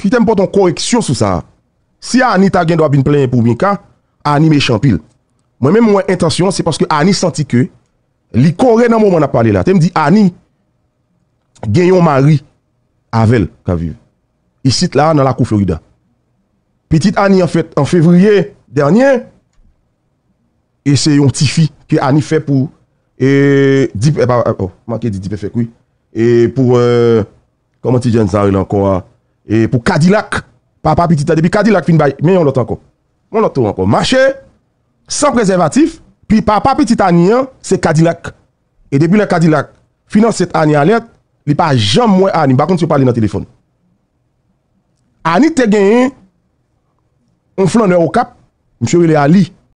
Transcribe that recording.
ki te m poton koreksyon sou sa. Si Ani ta gen do a bin plen pou mien ka, Ani me champil. Mwen men mwen intasyon, se paske Ani santi ke, li kore nan moun an ap pale la. Te m di Ani, gen yon mari, avel, ka vive. Isit la nan la kou florida. Petit Ani, an fevriye, dernyen, e se yon ti fi, ke Ani fe pou, e, dipe, ma ke di dipe fe kou, e pou, koman ti jen zari lan kou a, E pou Kadilak, pa pa petit an, debi Kadilak fin bay, men yon lot an kon. Mon lot an kon, machè, san prezervatif, pi pa pa petit an yon, se Kadilak. E debi la Kadilak, finan set an yon alè, li pa jom mwen an yon, bakon sou pa li nan telefon. Ani te gen yon, on flan Eurocap, msye wile a li.